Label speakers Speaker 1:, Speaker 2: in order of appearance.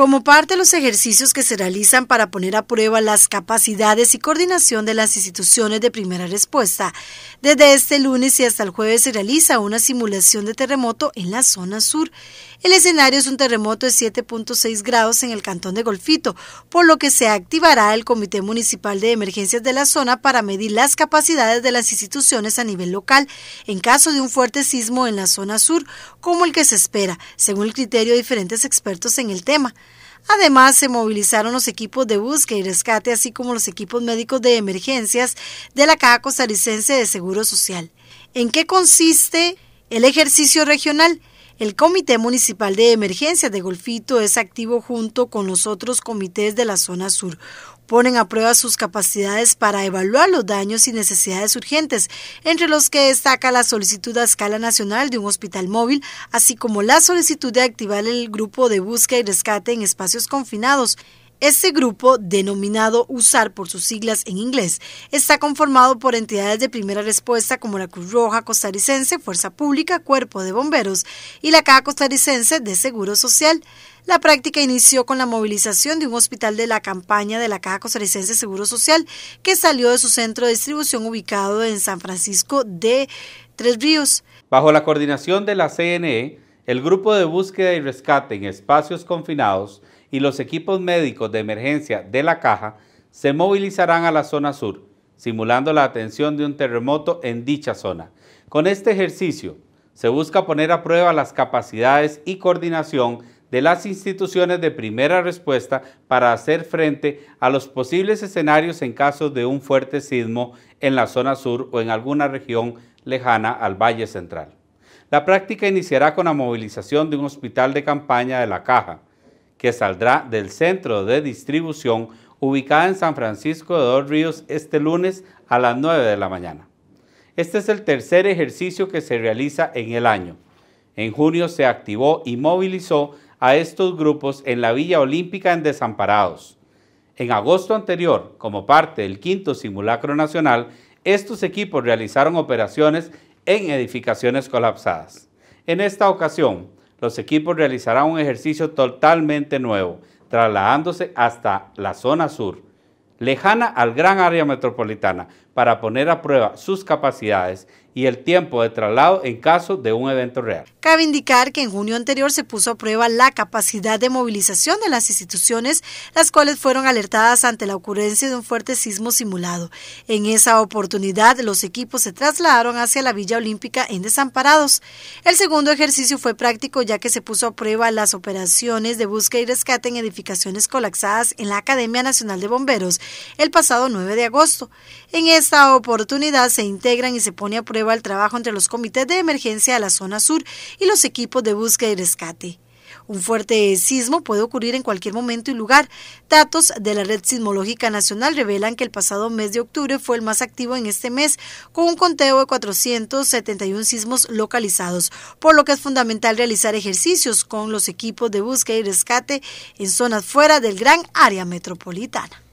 Speaker 1: Como parte de los ejercicios que se realizan para poner a prueba las capacidades y coordinación de las instituciones de primera respuesta, desde este lunes y hasta el jueves se realiza una simulación de terremoto en la zona sur. El escenario es un terremoto de 7.6 grados en el cantón de Golfito, por lo que se activará el Comité Municipal de Emergencias de la zona para medir las capacidades de las instituciones a nivel local en caso de un fuerte sismo en la zona sur, como el que se espera, según el criterio de diferentes expertos en el tema. Además, se movilizaron los equipos de búsqueda y rescate, así como los equipos médicos de emergencias de la Caja Costarricense de Seguro Social. ¿En qué consiste el ejercicio regional? El Comité Municipal de Emergencia de Golfito es activo junto con los otros comités de la zona sur. Ponen a prueba sus capacidades para evaluar los daños y necesidades urgentes, entre los que destaca la solicitud a escala nacional de un hospital móvil, así como la solicitud de activar el grupo de búsqueda y rescate en espacios confinados este grupo, denominado USAR por sus siglas en inglés, está conformado por entidades de primera respuesta como la Cruz Roja Costarricense, Fuerza Pública, Cuerpo de Bomberos y la Caja Costarricense de Seguro Social. La práctica inició con la movilización de un hospital de la campaña de la Caja Costarricense de Seguro Social que salió de su centro de distribución ubicado en San Francisco de Tres Ríos.
Speaker 2: Bajo la coordinación de la CNE, el Grupo de Búsqueda y Rescate en Espacios Confinados y los equipos médicos de emergencia de la caja se movilizarán a la zona sur, simulando la atención de un terremoto en dicha zona. Con este ejercicio se busca poner a prueba las capacidades y coordinación de las instituciones de primera respuesta para hacer frente a los posibles escenarios en caso de un fuerte sismo en la zona sur o en alguna región lejana al Valle Central. La práctica iniciará con la movilización de un hospital de campaña de la Caja, que saldrá del centro de distribución ubicada en San Francisco de Dos Ríos este lunes a las 9 de la mañana. Este es el tercer ejercicio que se realiza en el año. En junio se activó y movilizó a estos grupos en la Villa Olímpica en Desamparados. En agosto anterior, como parte del quinto simulacro nacional, estos equipos realizaron operaciones en edificaciones colapsadas. En esta ocasión, los equipos realizarán un ejercicio totalmente nuevo, trasladándose hasta la zona sur, lejana al gran área metropolitana, para poner a prueba sus capacidades y el tiempo de traslado en caso de un evento real.
Speaker 1: Cabe indicar que en junio anterior se puso a prueba la capacidad de movilización de las instituciones, las cuales fueron alertadas ante la ocurrencia de un fuerte sismo simulado. En esa oportunidad, los equipos se trasladaron hacia la Villa Olímpica en Desamparados. El segundo ejercicio fue práctico ya que se puso a prueba las operaciones de búsqueda y rescate en edificaciones colapsadas en la Academia Nacional de Bomberos el pasado 9 de agosto. En esta oportunidad se integran y se pone a prueba el trabajo entre los comités de emergencia de la zona sur y los equipos de búsqueda y rescate. Un fuerte sismo puede ocurrir en cualquier momento y lugar. Datos de la Red Sismológica Nacional revelan que el pasado mes de octubre fue el más activo en este mes, con un conteo de 471 sismos localizados, por lo que es fundamental realizar ejercicios con los equipos de búsqueda y rescate en zonas fuera del gran área metropolitana.